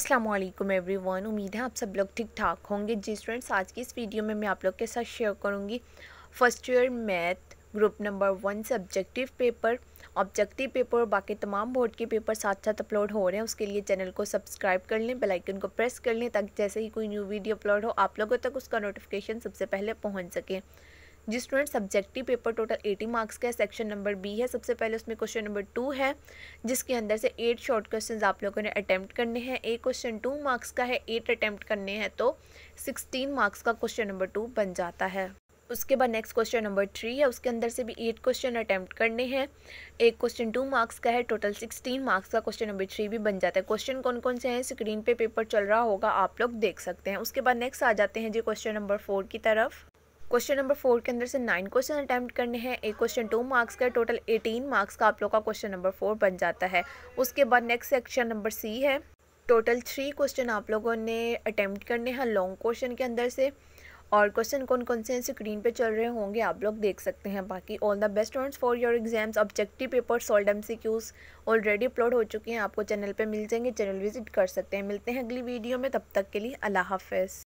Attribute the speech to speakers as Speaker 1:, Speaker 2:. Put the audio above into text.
Speaker 1: अस्सलाम वालेकुम एवरीवन उम्मीद है आप सब लोग ठीक ठाक होंगे जी स्टूडेंट्स आज की इस वीडियो में मैं आप लोग के साथ शेयर करूंगी first year math group number one subjective paper objective paper और बाकी तमाम बोर्ड के पेपर साथ साथ अपलोड हो रहे हैं उसके लिए चैनल को सब्सक्राइब कर लें बेल आइकन को प्रेस कर लें ताकि जैसे ही कोई न्यू वीडियो अपलोड हो आप लोगों तक उसका नोटिफिकेशन सबसे पहले पहुँच सके जिस student subjective paper total eighty marks का है सेक्शन नंबर बी है सबसे पहले उसमें क्वेश्चन नंबर टू है जिसके अंदर से एट शॉर्ट क्वेश्चन आप लोगों ने अटैम्प्ट करने हैं एक क्वेश्चन टू मार्क्स का है एट अटैम्प्ट करने हैं तो सिक्सटीन मार्क्स का क्वेश्चन नंबर टू बन जाता है उसके बाद नेक्स्ट क्वेश्चन नंबर थ्री है उसके अंदर से भी एट क्वेश्चन अटैम्प्ट करने हैं एक क्वेश्चन टू मार्क्स का है टोटल सिक्सटीन मार्क्स का क्वेश्चन नंबर थ्री भी बन जाता है क्वेश्चन कौन कौन से हैं स्क्रीन पे पेपर चल रहा होगा आप लोग देख सकते हैं उसके बाद नेक्स्ट आ जाते हैं जी क्वेश्चन नंबर फोर की तरफ क्वेश्चन नंबर फोर के अंदर से नाइन क्वेश्चन अटैम्प्ट करने हैं एक क्वेश्चन टू मार्क्स का टोटल एटीन मार्क्स का आप लोग का क्वेश्चन नंबर फोर बन जाता है उसके बाद नेक्स्ट सेक्शन नंबर सी है टोटल थ्री क्वेश्चन आप लोगों ने अटैम्प्ट करने हैं लॉन्ग क्वेश्चन के अंदर से और क्वेश्चन कौन कौन से स्क्रीन पे चल रहे होंगे आप लोग देख सकते हैं बाकी all the best words for your exams objective paper solved M C Qs already upload हो चुके हैं आपको चैनल पे मिल जाएंगे चैनल विजिट कर सकते हैं मिलते हैं अगली वीडियो में तब तक के लिए अल्लाह हाफिज़